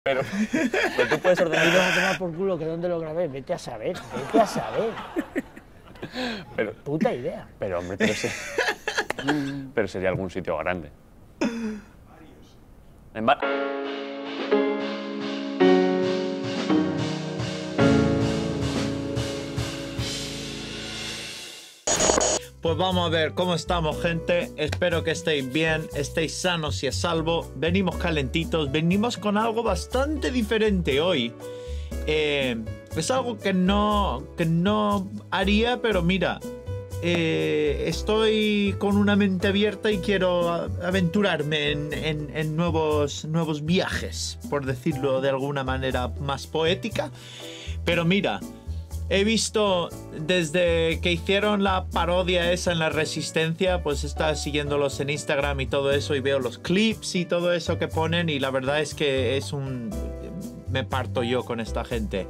Pero, tú puedes ordenar. Y a por culo que dónde lo grabé. Vete a saber, vete a saber. Pero, Puta idea. Pero, hombre, pero, pero sería algún sitio grande. En Pues vamos a ver cómo estamos, gente. Espero que estéis bien, estéis sanos y a salvo. Venimos calentitos, venimos con algo bastante diferente hoy. Eh, es algo que no, que no haría, pero mira, eh, estoy con una mente abierta y quiero aventurarme en, nuevos, nuevos viajes, por decirlo de alguna manera más poética. Pero mira, he visto desde que hicieron la parodia esa en la Resistencia, pues está siguiéndolos en Instagram y todo eso y veo los clips y todo eso que ponen y la verdad es que es un... me parto yo con esta gente.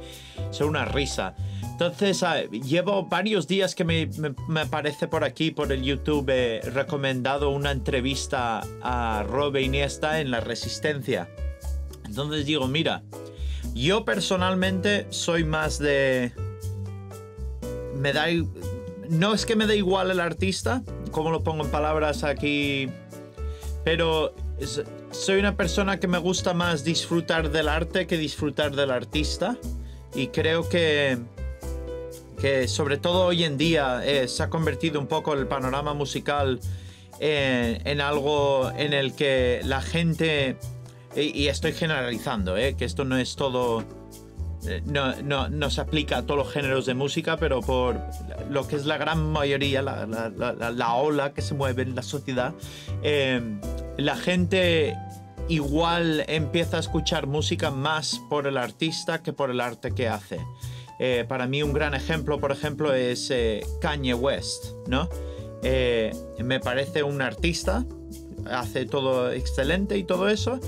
Es una risa. Entonces, ah, llevo varios días que me, me, aparece por aquí, por el YouTube, eh, recomendado una entrevista a Robe Iniesta en La Resistencia. Entonces digo, mira, yo personalmente soy más de me da. No es que me dé igual el artista, como lo pongo en palabras aquí, pero soy una persona que me gusta más disfrutar del arte que disfrutar del artista. Y creo que, que sobre todo hoy en día, eh, se ha convertido un poco el panorama musical eh, en algo en el que la gente, y, estoy generalizando, eh, que esto no es todo eh, no, no, se aplica a todos los géneros de música, pero por lo que es la gran mayoría, la, ola que se mueve en la sociedad, eh, la gente igual empieza a escuchar música más por el artista que por el arte que hace. Eh, para mí un gran ejemplo, por ejemplo, es Kanye West, ¿no? me parece un artista, hace todo excelente y todo eso,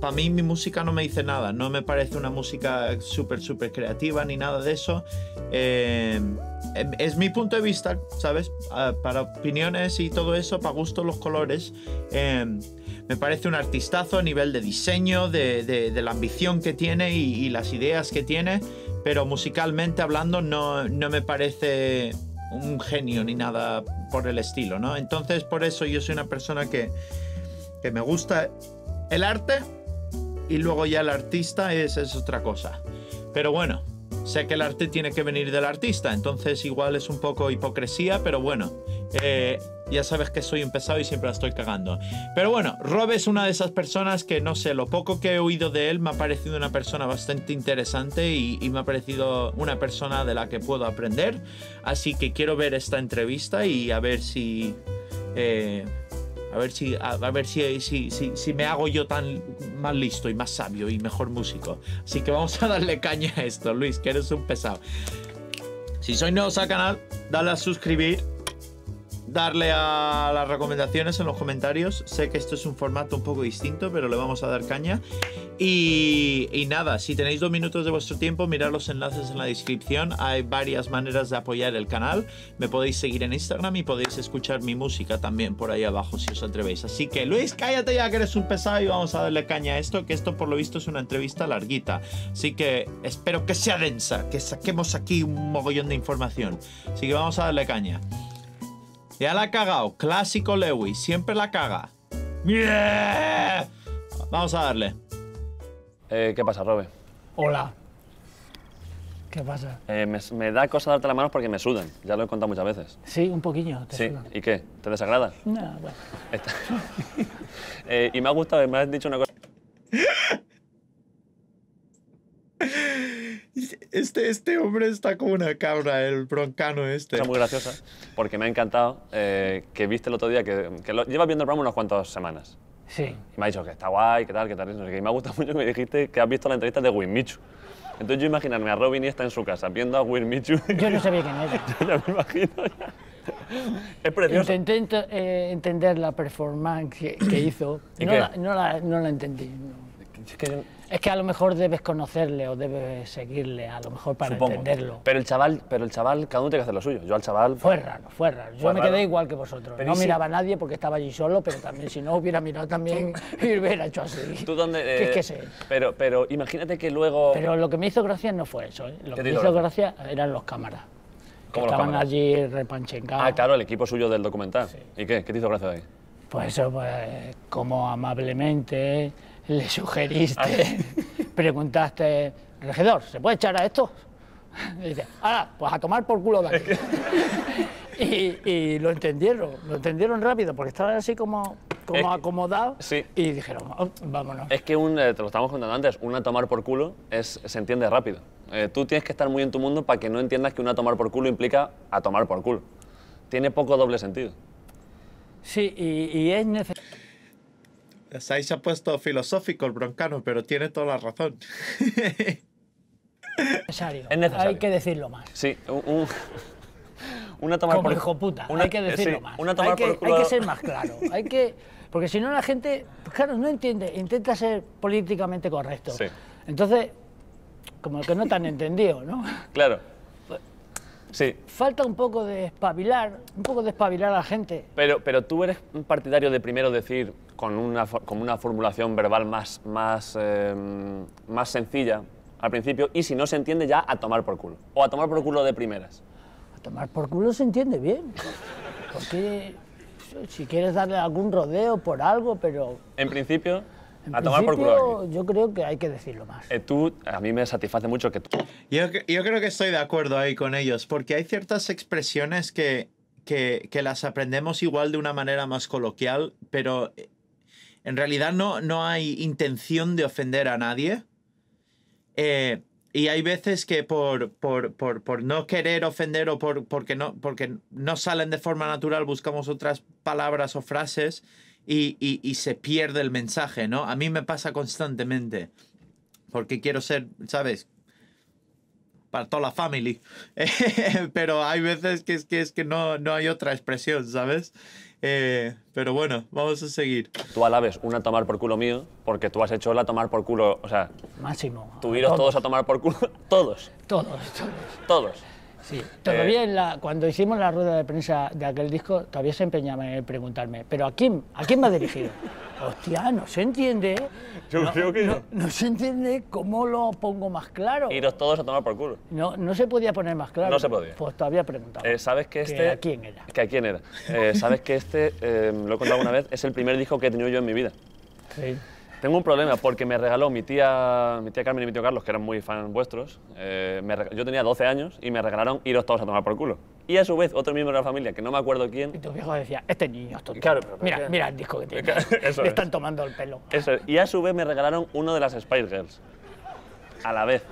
para mí mi música no me dice nada, no me parece una música súper, súper creativa ni nada de eso. Em, em, es mi punto de vista, ¿sabes? Ah, para opiniones y todo eso, para gusto los colores. Em, me parece un artistazo a nivel de diseño, de, la ambición que tiene y, las ideas que tiene, pero musicalmente hablando no, no me parece un genio ni nada por el estilo, ¿no? Entonces por eso yo soy una persona que, que me gusta el arte, y luego ya el artista es, es otra cosa. Pero bueno, sé que el arte tiene que venir del artista, entonces igual es un poco hipocresía, pero bueno. Eh, ya sabes que soy un pesado y siempre la estoy cagando. Pero bueno, Rob es una de esas personas que no sé, lo poco que he oído de él me ha parecido una persona bastante interesante y, me ha parecido una persona de la que puedo aprender. Así que quiero ver esta entrevista y a ver si... Eh, a ver si, a, ver si, me hago yo tan más listo y más sabio y mejor músico. Así que vamos a darle caña a esto, Luis, que eres un pesado. Si sois nuevos al este canal, dale a suscribir darle a las recomendaciones en los comentarios. Sé que esto es un formato un poco distinto, pero le vamos a dar caña. Y, nada, si tenéis dos minutos de vuestro tiempo, mirad los enlaces en la descripción. Hay varias maneras de apoyar el canal. Me podéis seguir en Instagram y podéis escuchar mi música también por ahí abajo si os atrevéis. Así que Luis, cállate ya que eres un pesado y vamos a darle caña a esto, que esto por lo visto es una entrevista larguita. Así que espero que sea densa, que saquemos aquí un mogollón de información. Así que vamos a darle caña. Ya la ha cagado. Clásico Lewy. Siempre la caga. Vamos a darle. Eh, ¿Qué pasa, Robe? Hola. ¿Qué pasa? Eh, me, da cosa darte las manos porque me sudan. Ya lo he contado muchas veces. Sí, un poquillo. Te sí. ¿Y qué? ¿Te desagrada? No, bueno. Eh, y me ha gustado, me has dicho una cosa. este, este hombre está como una cabra, el broncano este. Es muy graciosa, porque me ha encantado eh, que viste el otro día, que, que lo, llevas viendo el programa unas cuantas semanas. Sí. Y me ha dicho que está guay, que tal, que tal, Y me ha gustado mucho que me dijiste que has visto la entrevista de Winmichu. Entonces yo imaginarme a Robin y está en su casa viendo a Winmichu. Yo no sabía quién era. yo ya me imagino. Es precioso. Intenté eh, entender la performance que, hizo. No la, no, la, entendí. Es es que a lo mejor debes conocerle o debes seguirle, a lo mejor para entenderlo. Pero el chaval, pero el chaval, cada uno tiene que hacer lo suyo. Yo al chaval. Fue raro, fue raro. Yo me quedé igual que vosotros. no miraba a nadie porque estaba allí solo, pero también si no hubiera mirado también y hubiera hecho así. ¿Tú dónde? ¿Qué es eh, que sé? Pero, pero imagínate que luego. Pero lo que me hizo gracia no fue eso. ¿eh? Lo que me hizo gracia eran los cámaras. Que estaban allí repanchengados. Ah, claro, el equipo suyo del documental. ¿Y qué? ¿Qué te hizo gracia de ahí? Pues eso, pues, como amablemente le sugeriste, ah. preguntaste, regidor, ¿se puede echar a esto? Y dice, ahora, pues a tomar por culo dale." y, lo entendieron, lo entendieron rápido, porque estaban así como, como acomodados y dijeron, oh, vámonos. Es que, un, eh, te lo estábamos contando antes, una tomar por culo es, se entiende rápido. Eh, tú tienes que estar muy en tu mundo para que no entiendas que una tomar por culo implica a tomar por culo. Tiene poco doble sentido. Sí, y es necesario. Pues ahí se ha puesto filosófico el broncano, pero tiene toda la razón. Es necesario. Hay que decirlo más. Sí, un... una toma Como por... hijo puta, hay que eh, decirlo más. hay, que, ser más claro. Hay que... Porque si no la gente, claro, no entiende, intenta ser políticamente correcto. Sí. Entonces, como que no te han entendido, ¿no? Claro. Sí. Falta un poco de espabilar, un poco de espabilar a la gente. Pero, pero tú eres un partidario de primero decir, con una, con una formulación verbal más, más, em, más sencilla al principio, y si no se entiende ya, a tomar por culo. O a tomar por culo de primeras. A tomar por culo se entiende bien. Porque si quieres darle algún rodeo por algo, pero... En principio a tomar por culo. Yo creo que hay que decirlo más. Eh, tú, a mí me satisface mucho que tú. Yo, yo, creo que estoy de acuerdo ahí con ellos, porque hay ciertas expresiones que, que, que las aprendemos igual de una manera más coloquial, pero eh, en realidad no, no hay intención de ofender a nadie. Eh, y hay veces que por, por, por, por no querer ofender o por, porque, no, porque no salen de forma natural buscamos otras palabras o frases y, se pierde el mensaje, ¿no? A mí me pasa constantemente, porque quiero ser, ¿sabes? para toda la family. pero hay veces que es que, es que no, no hay otra expresión, ¿sabes? Eh, pero bueno, vamos a seguir. Tú alabes una tomar por culo mío, porque tú has hecho la tomar por culo, o sea... Máximo. Tuvieron todos. todos a tomar por culo. todos. Todos, todos. Todos. Sí, todavía eh, cuando hicimos la rueda de prensa de aquel disco, todavía se empeñaba en preguntarme, ¿pero a quién, a quién va dirigido? Hostia, no se entiende. Yo no, creo que no, no, se entiende cómo lo pongo más claro. Iros todos a tomar por culo. No, no se podía poner más claro. No se podía. Pues todavía preguntaba. Eh, ¿Sabes que este? Que ¿A quién era? Que a quién era. Eh, ¿Sabes que este, lo he contado una vez, es el primer disco que he tenido yo en mi vida? Sí. Tengo un problema porque me regaló mi tía, mi tía Carmen y mi tío Carlos, que eran muy fans vuestros. Eh, yo tenía 12 años y me regalaron iros todos a tomar por culo. Y a su vez, otro miembro de la familia, que no me acuerdo quién. Y tu viejo decía, este niño es Claro, mira, mira el disco que tiene. Me están tomando el pelo. Y a su vez me regalaron uno de las Spice Girls. A la vez.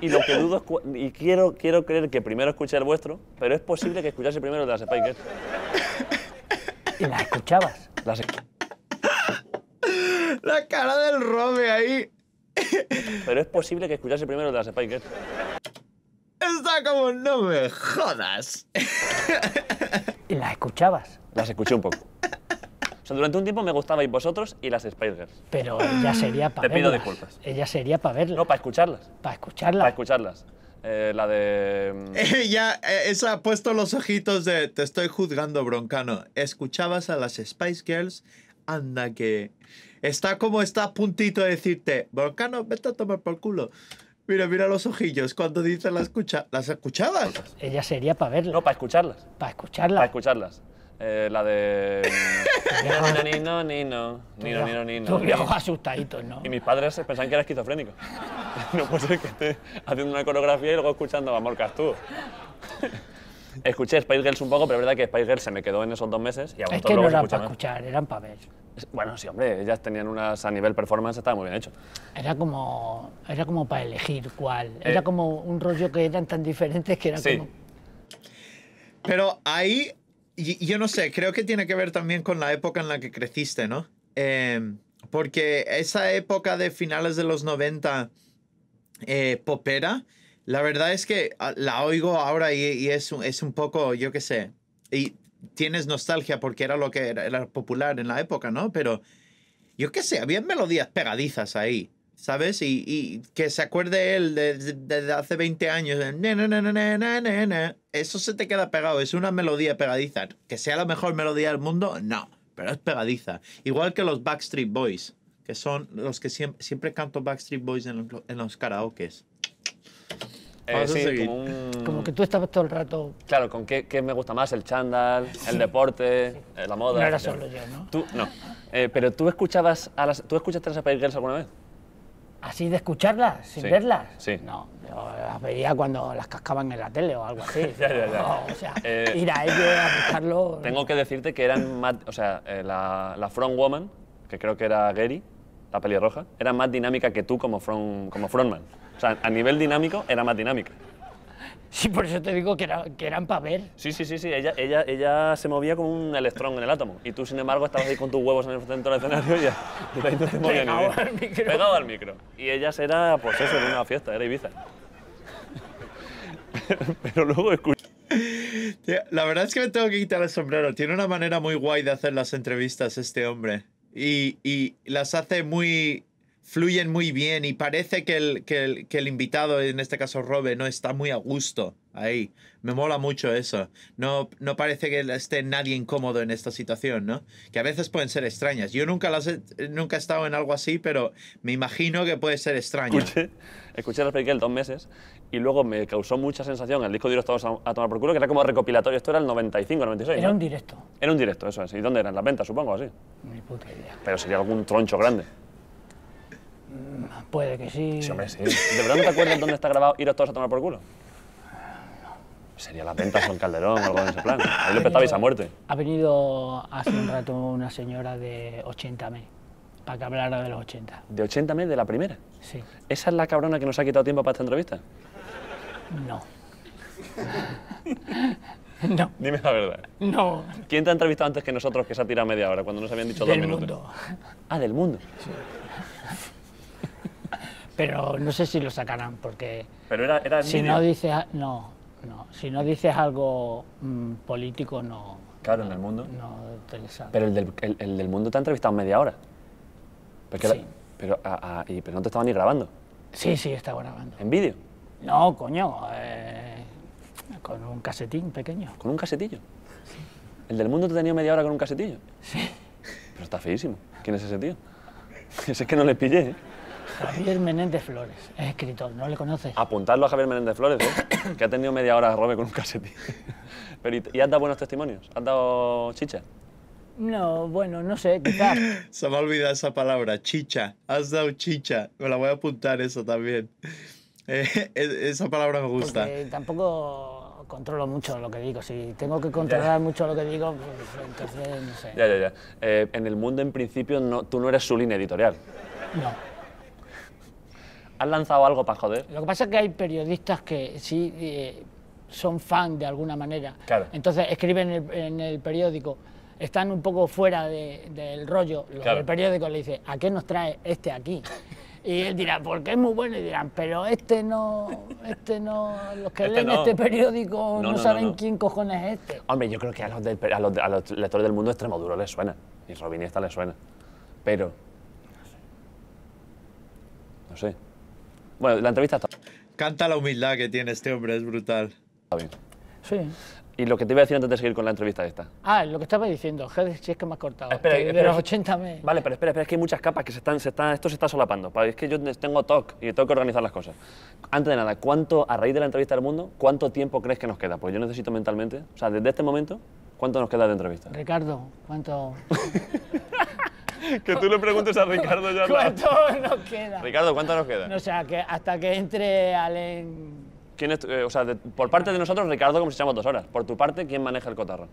Y lo que dudo es. Y quiero, quiero creer que primero escuché el vuestro, pero es posible que escuchase primero de las Spice Girls. ¿Y las escuchabas? Las escuchabas. La cara del Robe ahí. Pero es posible que escuchase primero las Girls. Está como, no me jodas. ¿Y las escuchabas? Las escuché un poco. durante un tiempo me gustabais vosotros y las Spice Girls. Pero ya sería para verlas. Te pido disculpas. Ella sería para verlas. No, para escucharlas. Para escucharlas. Para escucharlas. Eh, la de. Mm, ella eh, esa ha puesto los ojitos de. Te estoy juzgando, broncano. Escuchabas a las Spice Girls. Anda que. Está como está a puntito de decirte, Volcano, vete a tomar por culo. Mira, mira los ojillos cuando dices la escucha. ¿Las escuchabas? Ella sería para verlas. No, para escucharlas. Para escucharlas. Para escucharlas. Eh, la de. ni no. Ni no, ni no, Tus viejos asustaditos, ¿no? Y mis padres pensaban que era esquizofrénico. no puede ser que esté haciendo una coreografía y luego escuchando a Amor tú? Escuché Spice Girls un poco, pero verdad que Spice Girls se me quedó en esos dos meses. Y es que no eran para escuchar, eran para ver. Bueno, sí, hombre, ellas tenían unas a nivel performance, estaba muy bien hecho. Era como, era como para elegir cuál. Eh. era como un rollo que eran tan diferentes que era como. Pero ahí, yo no sé, creo que tiene que ver también con la época en la que creciste, ¿no? Em, porque esa época de finales de los 90 eh, popera la verdad es que ah, la oigo ahora y, es, un, poco, yo qué sé, y tienes nostalgia porque era lo que era, popular en la época, ¿no? Pero yo qué sé, había melodías pegadizas ahí. ¿sabes? Y, que se acuerde él desde hace 20 años. Eso se te queda pegado, es una melodía pegadiza. Que sea la mejor melodía del mundo, no, pero es pegadiza. Igual que los Backstreet Boys, que son los que siempre, canto Backstreet Boys en, los, en los karaokes. Ah, eh, sí, como, que tú estabas todo el rato... Claro, con qué, me gusta más, el chándal, el deporte, eh, la moda... No era solo yo, ¿no? Tú, no. Eh, pero tú escuchabas a las... ¿Tú escuchaste a las Girls alguna vez? ¿Así de escucharlas, sin verlas? Sí. No, yo las veía cuando las cascaban en la tele o algo así. ya, ya, ya. o sea, ir a ellos a buscarlo... Tengo que decirte que eran más... O sea, la, la front woman, que creo que era Gary, la pelirroja, era más dinámica que tú como, front, como frontman. O sea, a nivel dinámico era más dinámica. Sí, por eso te digo que, era, que eran para ver. Sí, sí, sí, sí. Ella, ella, ella se movía como un electrón en el átomo. Y tú, sin embargo, estabas ahí con tus huevos en el centro del escenario y ya. no te movía Pegado al micro. Pegado al micro. Y ella era, pues eso, en una fiesta, era Ibiza. Pero luego escuché. La verdad es que me tengo que quitar el sombrero. Tiene una manera muy guay de hacer las entrevistas este hombre. Y, y las hace muy fluyen muy bien y parece que el, el, invitado, en este caso Robe, no está muy a gusto ahí. Me mola mucho eso. No, no parece que esté nadie incómodo en esta situación, ¿no? Que a veces pueden ser extrañas. Yo nunca, he, nunca he estado en algo así, pero me imagino que puede ser extraño. Escuché, escuché la dos meses y luego me causó mucha sensación el disco de los a, a, Tomar por Culo, que era como recopilatorio. Esto era el 95, 96. Era un directo. Era un directo, eso es. ¿Y dónde eran? Las ventas, supongo, así. Ni puta idea. Pero sería algún troncho grande. Puede que sí. Sí, hombre, sí. ¿De verdad no te acuerdas dónde está grabado Iros todos a tomar por culo? Sería la venta con Calderón o algo en ese plan. Ahí lo petabais a muerte. Ha venido hace un rato una señora de 80 mes para que hablara de los 80. ¿De 80 mes de la primera? Sí. ¿Esa es la cabrona que nos ha quitado tiempo para esta entrevista? No. no. Dime la verdad. No. ¿Quién te ha entrevistado antes que nosotros que se ha tirado media hora cuando nos habían dicho dos minutos? Del mundo. Ah, del mundo. Sí pero no sé si lo sacarán, porque pero era, si no dices no, no, si no dices algo mm, político no. Claro, en el mundo. No pero el del, el, del, mundo te ha entrevistado media hora. pero, a, ah, ah, pero no te estaban ni grabando. Sí, sí, estaba grabando. ¿En vídeo? No, coño, eh, con un casetín pequeño. ¿Con un casetillo? ¿El del mundo te ha tenido media hora con un casetillo? Sí. Pero está feísimo. ¿Quién es ese tío? Ese es que no le pillé, ¿eh? Javier Menéndez Flores, escritor, no le conoces. Apuntarlo, a Javier Menéndez Flores, ¿eh? que ha tenido media hora de robe con un casete. ¿y, has dado buenos testimonios? ¿Has dado chicha? No, bueno, no sé, quizás. Se me ha olvidado esa palabra, chicha. Has dado chicha. Me la voy a apuntar eso también. Eh, e, esa palabra me gusta. Porque tampoco controlo mucho lo que digo. Si tengo que controlar mucho lo que digo, pues entonces no sé. Ya, ya, ya. Eh, en el mundo, en principio, no, tú no eres su línea editorial. No. ¿Has lanzado algo para joder? Lo que pasa es que hay periodistas que sí eh, son fan de alguna manera. Claro. Entonces escriben en el, periódico, están un poco fuera del rollo. El periódico le dice, ¿a qué nos trae este aquí? Y él dirá, porque es muy bueno, y dirán, pero este no, este no, los que este leen este periódico no, saben quién cojones es este. Hombre, yo creo que a los, lectores del mundo duro les suena, y Robinista les suena, pero... No sé. Bueno, la entrevista está Canta la humildad que tiene este hombre, es brutal. Está bien. Sí. Y lo que te iba a decir antes de seguir con la entrevista esta. Ah, lo que estaba diciendo, joder, es que me has cortado. Espera, de los 80 me... Vale, pero espera, espera, es que hay muchas capas que se están, se están, esto se está solapando. Es que yo tengo TOC y tengo que organizar las cosas. Antes de nada, ¿cuánto, a raíz de la entrevista del mundo, cuánto tiempo crees que nos queda? Pues yo necesito mentalmente, o sea, desde este momento, ¿cuánto nos queda de entrevista? Ricardo, ¿cuánto? que tú le preguntes a Ricardo ya. ¿Cuánto nos queda? Ricardo, ¿cuánto nos queda? o sea, que hasta que entre Alen… Eh, o sea, por parte de nosotros, Ricardo, como si echamos dos horas. Por tu parte, ¿quién maneja el cotarro?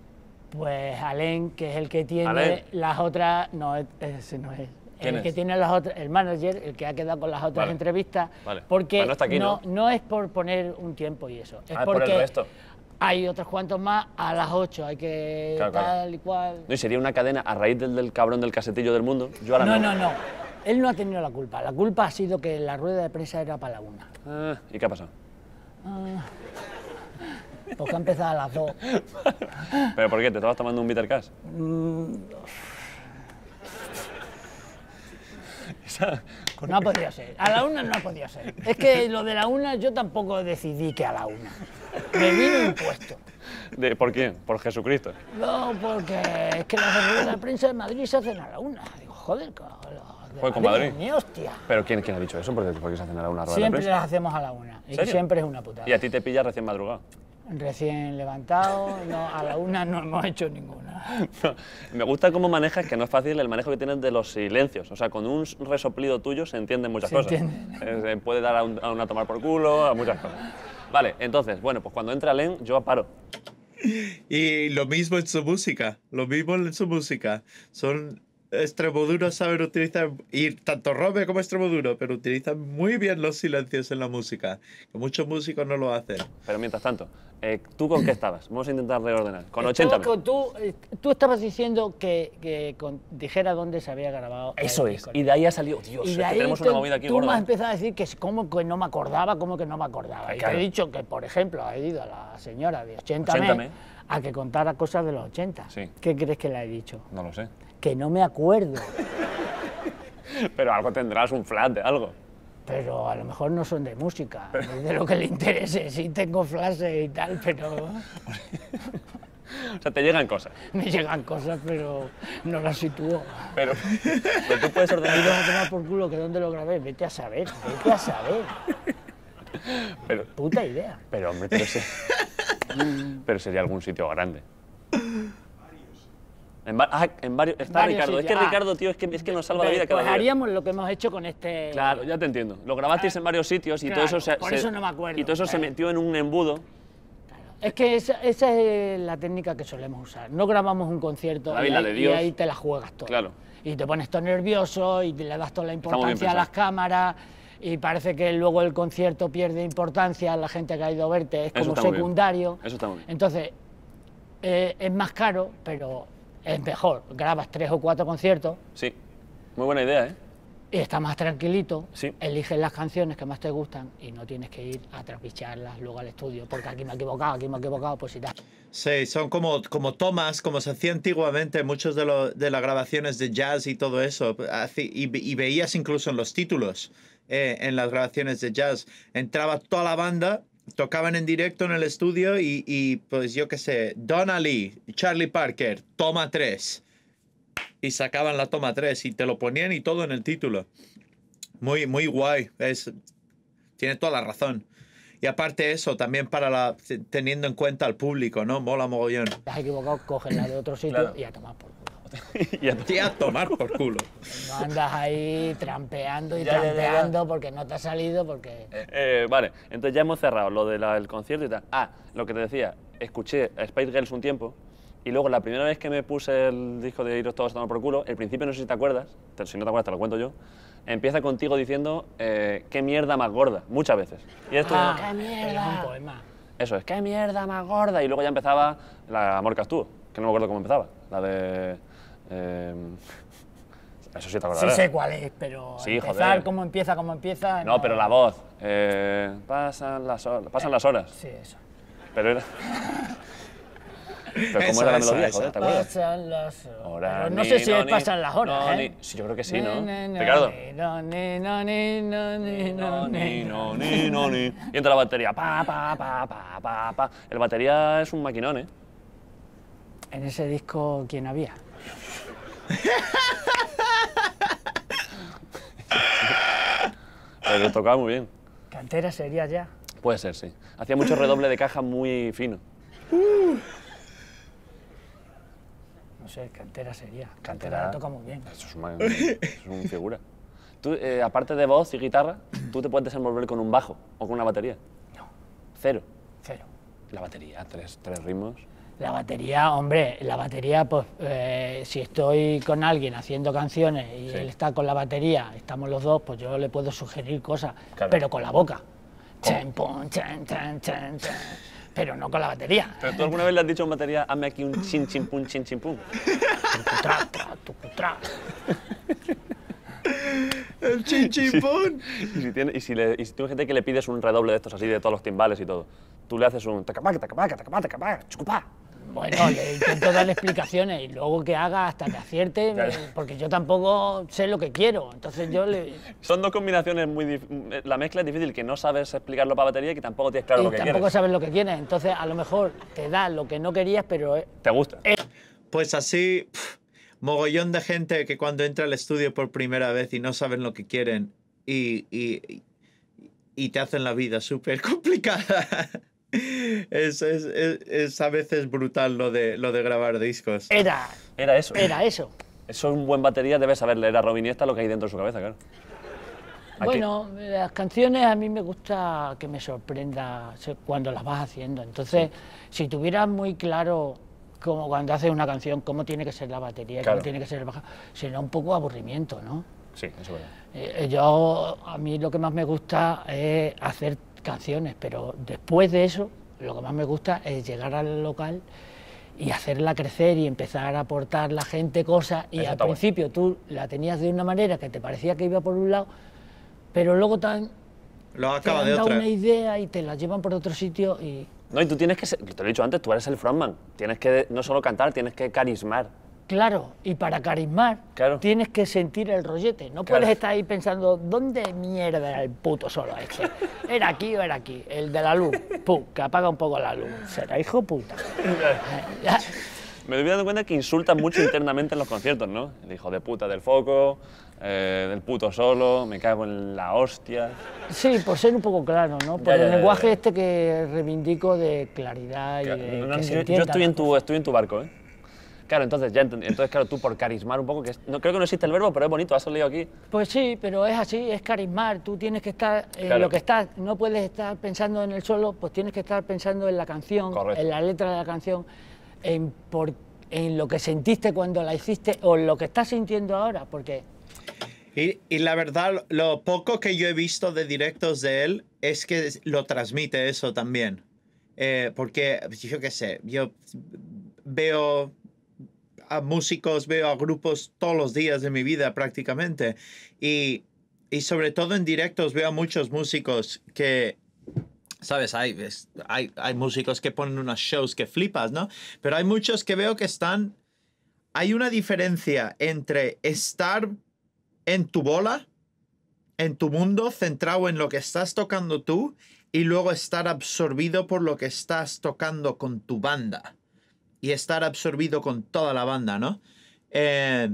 Pues Alen, que es el que tiene las otras. No, ese no es. El que tiene las otras, el manager, el que ha quedado con las otras entrevistas, vale. porque pues aquí, no, ¿no? es por poner un tiempo y eso, es ah, porque por hay otros cuantos más a las 8, hay que tal y cual. No, y sería una cadena a raíz del, del cabrón del casetillo del mundo. no, no, no, Él no ha tenido la culpa. La culpa ha sido que la rueda de prensa era para la una. Ah, ¿Y qué ha pasado? Ah. porque pues ha empezado a las dos. ¿Pero por qué? ¿Te estabas tomando un bitter cash? Mm. no ha podido ser. A la una no ha podido ser. Es que lo de la una yo tampoco decidí que a la una me vino impuesto. ¿Por quién? ¿Por Jesucristo? No, porque es que las reuniones de prensa de Madrid se hacen a la una. Digo, joder, Joder, con Madrid. Ni hostia. ¿Pero quién, quién ha dicho eso? ¿Por qué, se hacen a la una? siempre las hacemos a la una. Y siempre es una putada. ¿Y a ti te pillas recién madrugado? Recién levantado, no, a la una no hemos hecho ninguna. me gusta cómo manejas, que no es fácil el manejo que tienes de los silencios. O sea, con un resoplido tuyo se entienden muchas cosas. Eh, se puede dar a, a una tomar por culo, a muchas cosas. Vale, entonces, bueno, pues cuando entra Len, yo paro. Y lo mismo en su música, lo mismo en su música. Son Extremoduro sabe utilizar, y tanto Robe como Extremoduro, pero utilizan muy bien los silencios en la música, que muchos músicos no lo hacen. Pero mientras tanto, eh, ¿tú con qué estabas? Vamos a intentar reordenar. Con 80. tú, eh, tú, estabas diciendo que, que dijera dónde se había grabado. Eso es, y de ahí ha salido, Dios, tenemos una movida aquí. Tú me has empezado a decir que como que no me acordaba, como que no me acordaba. Y te he dicho que, por ejemplo, ha ido a la señora de 80, a que contara cosas de los 80. ¿Qué crees que le he dicho? No lo sé que no me acuerdo. Pero algo tendrás, un flat de algo. Pero a lo mejor no son de música, es de lo que le interese. Sí tengo flash y tal, pero... o sea, te llegan cosas. Me llegan cosas, pero no las sitúo. Pero, pero tú puedes ordenar... Y por culo que dónde lo grabé. Vete a saber, vete a saber. Pero... Puta idea. Pero, hombre, pero, pero sería algún sitio grande. Ah, en, varios, está Ricardo. Es que ah. Ricardo, tío, es que, es que nos salva la vida cada pues haríamos lo que hemos hecho con este... Claro, ya te entiendo. Lo grabasteis ah. en varios sitios y todo eso se... Y todo eso se metió en un embudo. Es que esa, es la técnica que solemos usar. No grabamos un concierto y, ahí, te la juegas todo. Claro. Y te pones todo nervioso y le das toda la importancia a las cámaras y parece que luego el concierto pierde importancia, a la gente que ha ido a verte es como secundario. Eso está muy bien. Entonces, eh, es más caro, pero es mejor. Grabas tres o cuatro conciertos. Sí, muy buena idea, ¿eh? Y estás más tranquilito, sí. eliges las canciones que más te gustan y no tienes que ir a trapicharlas luego al estudio, porque aquí me he equivocado, aquí me he equivocado, pues y tal. Sí, son como, como tomas, como se hacía antiguamente muchos de, de las grabaciones de jazz y todo eso, y, veías incluso en los títulos, eh, en las grabaciones de jazz, entraba toda la banda tocaban en directo en el estudio y, pues yo qué sé, Lee Charlie Parker, toma 3. Y sacaban la toma 3 y te lo ponían y todo en el título. Muy, muy guay. Es, tiene toda la razón. Y aparte eso, también para la, teniendo en cuenta al público, ¿no? Mola mogollón. Te has equivocado, la de otro sitio y a tomar por y a, a tomar por culo. No andas ahí trampeando y trampeando porque no te ha salido, porque... Eh, eh, vale, entonces ya hemos cerrado lo del concierto y tal. Ah, lo que te decía, escuché a Spice Girls un tiempo y luego la primera vez que me puse el disco de Iros todos a tomar por culo, el principio no sé si te acuerdas, si no te acuerdas te lo cuento yo, empieza contigo diciendo eh, qué mierda más gorda, muchas veces. Y esto ah, qué mierda. un poema. Eso es, qué mierda más gorda. Y luego ya empezaba la Amor tú, que no me acuerdo cómo empezaba. La de eh, eso sí te acordarás. Sí sé cuál es, pero sí, empezar cómo empieza, cómo empieza... No, pero la voz. Eh, pasan, las horas, pasan las horas. Sí, eso. Pero era... Pero cómo era la melodía, joder, ¿te Pasan las horas. Pero no sé si es pasan las horas, ¿eh? sí, yo creo que sí, ¿no? Ricardo. Y entra la batería. Pa, pa, pa, pa, pa, pa. El batería es un maquinón, ¿eh? En ese disco, ¿quién había? Pero tocaba muy bien. ¿Cantera sería ya? Puede ser, sí. Hacía mucho redoble de caja muy fino. No sé, cantera sería. Cantera, toca muy bien. Eso es, una, un figura. Eh, aparte de voz y guitarra, tú te puedes desenvolver con un bajo o con una batería. No. Cero. Cero. La batería, tres, tres ritmos. La batería, hombre, la batería, pues eh, si estoy con alguien haciendo canciones y él está con la batería, estamos los dos, pues yo le puedo sugerir cosas, pero con la boca. Oh. Chen, pon, chen, chen, chen, chen. Pero no con la batería. tú alguna vez le has dicho a un batería, hazme aquí un chin, chin, pum, chin, chin, pum? tu cutra. El chin, chin, pum. Y, si tiene, y, si le, gente que le pides un redoble de estos así, de todos los timbales y todo, tú le haces un tacapaca, bueno, le intento dar explicaciones y luego que haga hasta que acierte, porque yo tampoco sé lo que quiero. Entonces yo le. Son dos combinaciones muy. La mezcla es difícil, que no sabes explicarlo para batería y que tampoco tienes claro lo que quieres. quieres. Tampoco sabes lo que quieres. Entonces a lo mejor te da lo que no querías, pero. Te gusta. Pues así. mogollón de gente que cuando entra al estudio por primera vez y no saben lo que quieren y, y, y te hacen la vida súper complicada. es, a veces brutal lo de, lo de grabar discos. Era. Era eso. Era eso. Eso un buen batería debes saberle leer a Robin Iniesta lo que hay dentro de su cabeza, claro. Bueno, las canciones a mí me gusta que me sorprenda cuando las vas haciendo. Entonces, si tuvieras muy claro como cuando haces una canción, cómo tiene que ser la batería, cómo tiene que ser el bajo, un poco aburrimiento, ¿no? Sí, eso es verdad. Eh, eh, yo, a mí lo que más me gusta es hacer canciones, pero después de eso, lo que más me gusta es llegar al local y hacerla crecer y empezar a aportar la gente cosas. Y al principio tú la tenías de una manera que te parecía que iba por un lado, pero luego tan, lo acaba te han dado una idea y te la llevan por otro sitio y... No, y tú tienes que ser, te lo he dicho antes, tú eres el frontman. Tienes que no solo cantar, tienes que carismar. Claro, y para carismar tienes que sentir el rollete. No puedes estar ahí pensando, ¿dónde mierda era el puto solo este? ¿Era aquí o era aquí? El de la luz. Pum, que apaga un poco la luz. Será hijo puta. Me he dado cuenta que insultan mucho internamente en los conciertos, ¿no? El hijo de puta del foco, eh, del puto solo, me cago en la hostia. Sí, por ser un poco claro, ¿no? Por el lenguaje este que reivindico de claridad y yo, estoy, en tu, estoy en tu barco, ¿eh? Claro, entonces, ya entonces, claro, tú por carismar un poco, que no, creo que no existe el verbo, pero es bonito, has salido aquí. Pues sí, pero es así, es carismar, tú tienes que estar en eh, lo que estás, no puedes estar pensando en el solo, pues tienes que estar pensando en la canción, en la letra de la canción, en, lo que sentiste cuando la hiciste o lo que estás sintiendo ahora, porque y, la verdad, lo poco que yo he visto de directos de él es que lo transmite eso también. Eh, porque yo qué sé, yo veo a músicos, veo a grupos todos los días de mi vida prácticamente. Y, sobre todo en directos veo a muchos músicos que ¿Sabes? Hay, hay, hay, músicos que ponen unos shows que flipas, ¿no? Pero hay muchos que veo que están... Hay una diferencia entre estar en tu bola, en tu mundo, centrado en lo que estás tocando tú, y luego estar absorbido por lo que estás tocando con tu banda y estar absorbido con toda la banda, ¿no? Eh,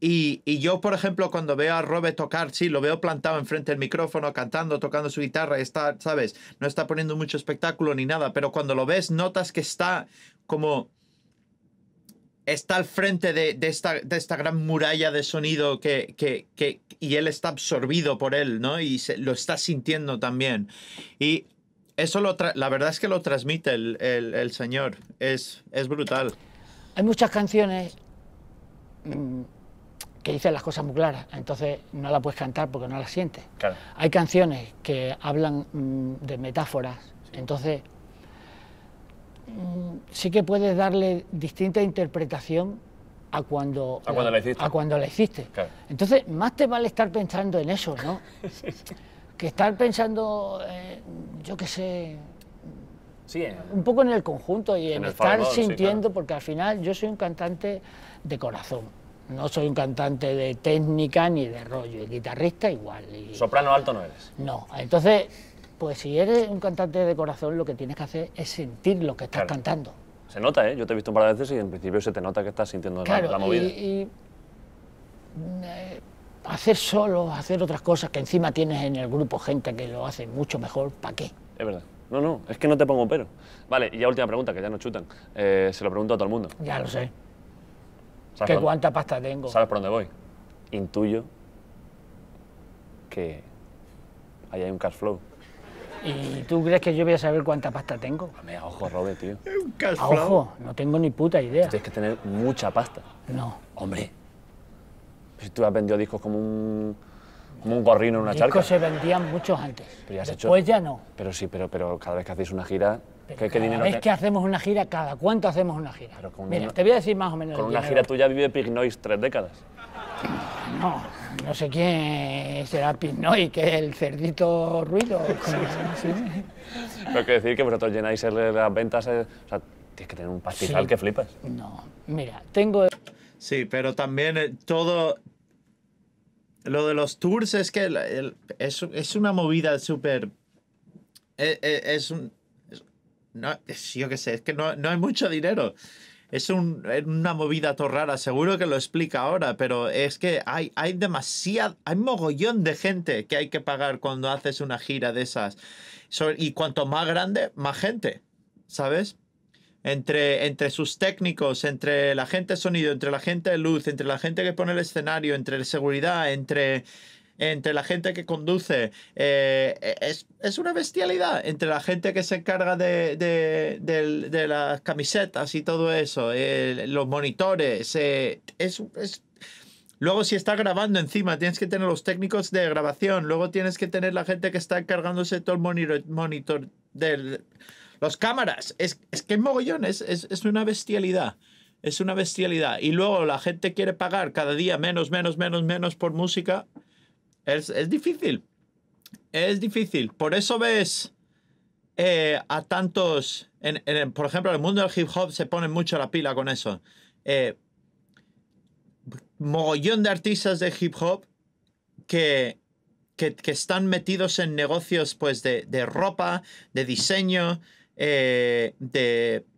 y, y, yo, por ejemplo, cuando veo a Robert tocar, sí, lo veo plantado enfrente del micrófono, cantando, tocando su guitarra, está, ¿sabes? No está poniendo mucho espectáculo ni nada, pero cuando lo ves, notas que está como... Está al frente de, esta, de esta, gran muralla de sonido que, que, que, y él está absorbido por él, ¿no? Y lo está sintiendo también. Y eso lo la verdad es que lo transmite el, señor. Es, es brutal. Hay muchas canciones mm, que dicen las cosas muy claras, entonces no la puedes cantar porque no la sientes. Hay canciones que hablan mm, de metáforas, entonces mm, sí que puedes darle distinta interpretación a cuando, a la, cuando la hiciste. Entonces, más te vale estar pensando en eso, ¿no? que estar pensando, eh, yo qué sé, un poco en el conjunto y en, estar sintiendo, porque al final yo soy un cantante de corazón. No soy un cantante de técnica ni de rollo, y guitarrista igual. ¿Soprano alto no eres? No, entonces, pues si eres un cantante de corazón, lo que tienes que hacer es sentir lo que estás cantando. Se nota, ¿eh? Yo te he visto un par de veces y en principio se te nota que estás sintiendo la, movida. y, mm, eh, hacer solo, hacer otras cosas que encima tienes en el grupo gente que lo hace mucho mejor, ¿para qué? Es verdad. No, no, es que no te pongo pero. Vale, y ya última pregunta, que ya no chutan. Eh, se lo pregunto a todo el mundo. Ya lo sé. ¿Qué cuánta pasta tengo? ¿Sabes por dónde voy? Intuyo que ahí hay un cash flow. ¿Y tú crees que yo voy a saber cuánta pasta tengo? a ojo, Robert, tío. un cash flow. ojo, no tengo ni puta idea. Tienes que tener mucha pasta. No. Hombre, tú has vendido discos como un, un gorrino en una charca. Discos se vendían muchos antes. Pero ya has Después ya no. Pero sí, pero, pero cada vez que hacéis una gira. es que hacemos una gira, ¿cada cuánto hacemos una gira? te voy a decir más o menos. Con una gira tuya vive Pig tres décadas. No, no sé quién será Pinoy, que es el cerdito ruido. Sí, que decir que vosotros llenáis las ventas, eh, o sea, tienes que tener un pastizal que flipas. No, mira, tengo... Sí, pero también eh, todo, lo de los tours es que es, una movida súper... E, e, es, un... yo qué sé, es que no, hay mucho dinero. Es un, una movida rara, seguro que lo explica ahora, pero es que hay, hay demasiado, hay mogollón de gente que hay que pagar cuando haces una gira de esas. y cuanto más grande, más gente, ¿sabes? entre, sus técnicos, entre la gente de sonido, entre la gente de luz, entre la gente que pone el escenario, entre la seguridad, entre, entre la gente que conduce. Eh, e-, es, una bestialidad. Entre la gente que se encarga de, de, las camisetas y todo eso, eh, los monitores. Eh, luego, si está grabando encima, tienes que tener los técnicos de grabación. Luego tienes que tener la gente que está encargándose todo el monitor, monitor del los cámaras, es, es que mogollón, es, es, es una bestialidad. Es una bestialidad. Y luego la gente quiere pagar cada día menos, menos, menos, menos por música. Es, difícil. Es difícil. Por eso ves eh, a tantos. por ejemplo, en el mundo del hip hop se pone mucho la pila con eso. Eh, mogollón de artistas de hip hop que, están metidos en negocios pues, de, de ropa, de diseño, eh,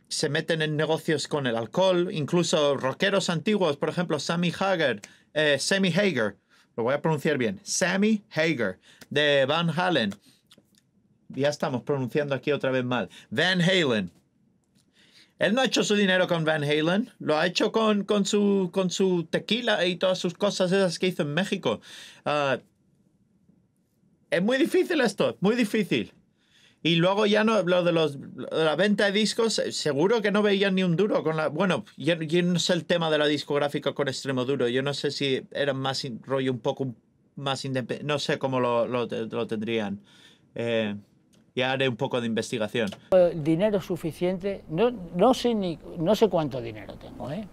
se meten en negocios con el alcohol, incluso rockeros antiguos, por ejemplo, Sammy Hager, eh, Sammy Hager, lo voy a pronunciar bien, Sammy Hager de Van Halen. Ya estamos pronunciando aquí otra vez mal. Van Halen. Él no ha hecho su dinero con Van Halen, lo ha hecho con, con, su, con su tequila y todas sus cosas esas que hizo en México. Ah, es muy difícil esto, muy difícil. Y luego ya no, lo de los, la venta de discos, eh, seguro que no veían ni un duro con la... Bueno, yo, no sé el tema de la discográfica con extremo duro, yo no sé si eran más rollo un poco más independiente, no sé cómo lo, tendrían. Eh, ya haré un poco de investigación. Dinero suficiente, no, no, sé, ni, no sé cuánto dinero tengo, ¿eh?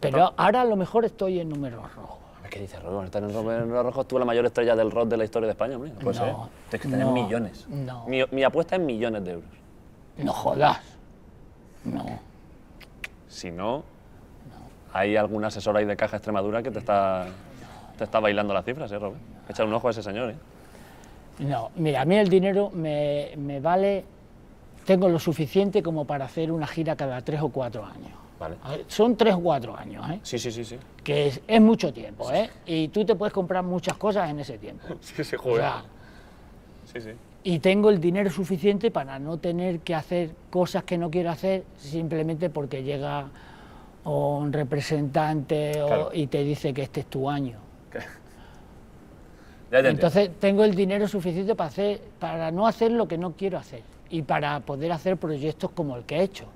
pero ah. ahora a lo mejor estoy en números rojos. ¿Qué dices, Rubén? ¿Estás en Rojo tuvo la mayor estrella del rock de la historia de España, hombre. Pues no, Tienes que tener millones. No. Mi, apuesta es millones de euros. No jodas. No. Si no, hay alguna asesora ahí de Caja Extremadura que te está, te está bailando las cifras, ¿eh, Rubén? Echa un ojo a ese señor, ¿eh? No, mira, a mí el dinero me vale, tengo lo suficiente como para hacer una gira cada tres o cuatro años son 3 o 4 años, ¿eh? Sí, sí, sí. Que es, mucho tiempo, ¿eh? Y tú te puedes comprar muchas cosas en ese tiempo. sí, se juega. Y tengo el dinero suficiente para no tener que hacer cosas que no quiero hacer simplemente porque llega un representante y te dice que este es tu año. Entonces tengo el dinero suficiente para, hacer, para no hacer lo que no quiero hacer y para poder hacer proyectos como el que he hecho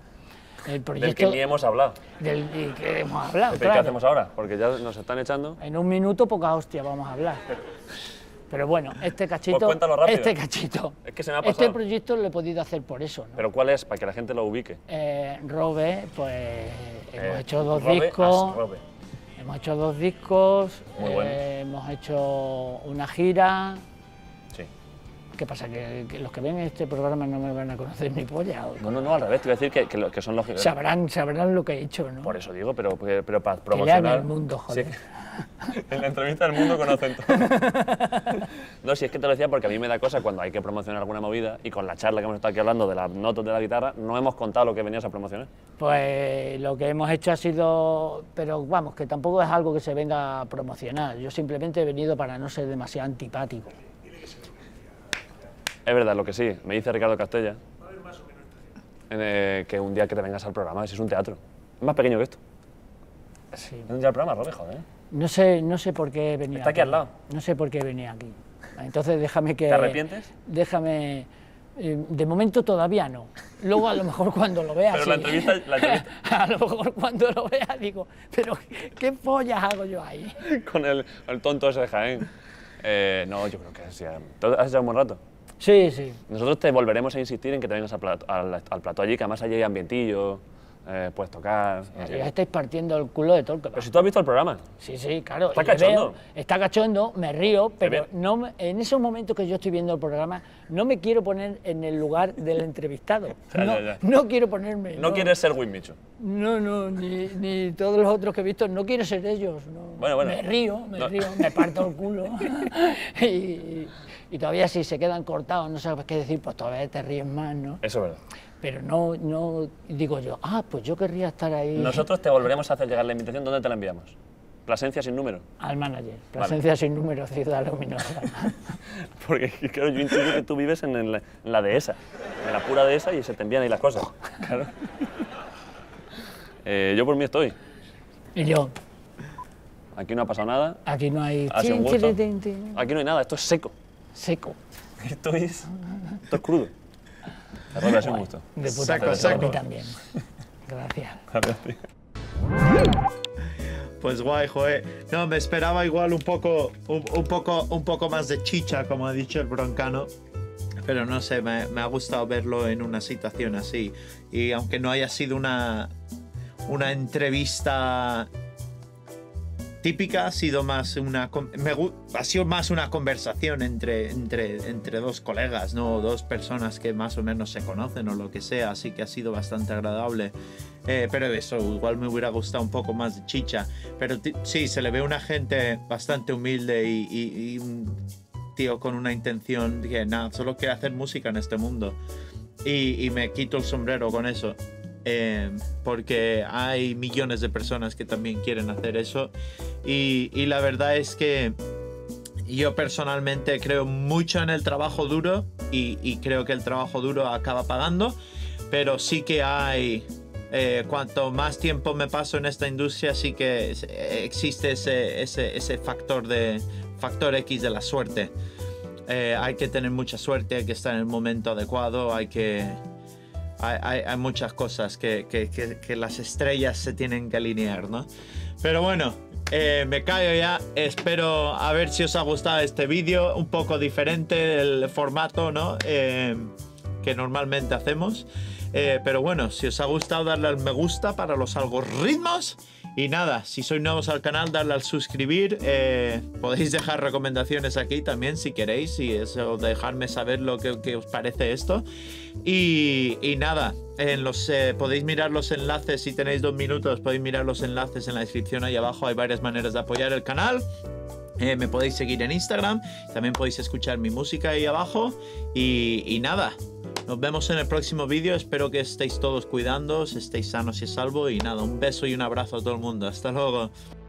del que ni hemos hablado. Del que hemos hablado, ¿Qué hacemos ahora? Porque ya nos están echando. En un minuto poca hostia vamos a hablar. Pero bueno, este cachito, pues este cachito, es que se me ha este pasado. este proyecto lo he podido hacer por eso. Pero ¿cuál es? Para que la gente lo ubique. Eh, Robe, pues hemos eh, hecho dos discos. Hemos hecho dos discos, Muy eh, hemos hecho una gira, ¿Qué pasa? ¿Que, los que ven este programa no me van a conocer ni polla? No, no, al revés, te voy a decir que, son lógicos. Sabrán, sabrán lo que he hecho, ¿no? Por eso digo, pero, pero para promocionar... Que el mundo, joder. en la entrevista del mundo conocen todo. no, si es que te lo decía porque a mí me da cosa cuando hay que promocionar alguna movida y con la charla que hemos estado aquí hablando de las notas de la guitarra, no hemos contado lo que venías a promocionar. Pues lo que hemos hecho ha sido... Pero vamos, que tampoco es algo que se venga a promocionar. Yo simplemente he venido para no ser demasiado antipático. Es verdad, lo que sí, me dice Ricardo Castella. Eh, que un día que te vengas al programa, si es un teatro. Es más pequeño que esto. Sí. el programa, joder? No sé, no sé por qué venía Está aquí, al lado. No sé por qué venía aquí. Entonces déjame que... ¿Te arrepientes? Déjame... Eh, de momento todavía no. Luego a lo mejor cuando lo vea... Pero la entrevista... a lo mejor cuando lo vea digo, pero ¿qué pollas hago yo ahí? Con el, tonto ese de Jaén. Eh, no, yo creo que sí. ¿Has un buen rato? Sí, sí. Nosotros te volveremos a insistir en que te vengas al, plato, allí, que además allí hay ambientillo, eh, puedes tocar. Eh, ya estáis partiendo el culo de todo Pero si tú has visto el programa. Sí, sí, claro. Está cachondo. está cachondo, me río, pero no en esos momentos que yo estoy viendo el programa, no me quiero poner en el lugar del entrevistado. no, quiero ponerme. No, quieres ser Winmicho. No, no, ni, todos los otros que he visto, no quiero ser ellos. Bueno, bueno. Me río, me río, me parto el culo. y, y todavía si se quedan cortados, no sabes qué decir, pues todavía te ríes más, ¿no? Eso es verdad. Pero no, no digo yo, ah, pues yo querría estar ahí. Nosotros te volveremos a hacer llegar la invitación, ¿dónde te la enviamos? Plasencia sin número. Al manager. Plasencia sin número, ciudad luminosa. Porque claro, yo intuyo que tú vives en, la, de esa. dehesa, en la pura dehesa y se te envían ahí las cosas. Claro. Eh, yo por mí estoy. Y yo. Aquí no ha pasado nada. Aquí no hay... Aquí no hay nada, esto es seco. Seco. Esto es. Esto crudo. un gusto. De puta A mí también. Gracias. Pues guay, joe. No, me esperaba igual un poco, un, poco, un poco más de chicha, como ha dicho el broncano. Pero no sé, me, ha gustado verlo en una situación así. Y aunque no haya sido una, una entrevista típica ha sido más una ha sido más una conversación entre, entre, entre dos colegas, ¿no? dos personas que más o menos se conocen o lo que sea, así que ha sido bastante agradable. Eh, pero eso, igual me hubiera gustado un poco más de chicha. Pero sí, se le ve una gente bastante humilde y, un tío con una intención que nada, solo quiere hacer música en este mundo. Y, me quito el sombrero con eso. Eh, porque hay millones de personas que también quieren hacer eso y, la verdad es que yo personalmente creo mucho en el trabajo duro y, creo que el trabajo duro acaba pagando, pero sí que hay, eh, cuanto más tiempo me paso en esta industria, sí que existe ese, ese, factor, de, factor X de la suerte. Eh, hay que tener mucha suerte, hay que estar en el momento adecuado, hay que... Hay, muchas cosas que, que las estrellas se tienen que alinear, ¿no? Pero bueno, eh, me callo ya. Espero a ver si os ha gustado este vídeo, un poco diferente el formato, eh, que normalmente hacemos. Eh, pero bueno, si os ha gustado, darle al me gusta para los algoritmos. Y nada, si sois nuevos al canal, darle al suscribir. Eh, podéis dejar recomendaciones aquí también si queréis y eso, dejarme saber lo que, os parece esto. Y, nada, eh, podéis mirar los enlaces si tenéis dos minutos, podéis mirar los enlaces en la descripción ahí abajo. Hay varias maneras de apoyar el canal. Eh, me podéis seguir en Instagram, también podéis escuchar mi música ahí abajo. y nada, nos vemos en el próximo vídeo. Espero que estéis todos cuidándoos, estéis sanos y salvos. Y nada, un beso y un abrazo a todo el mundo. Hasta luego.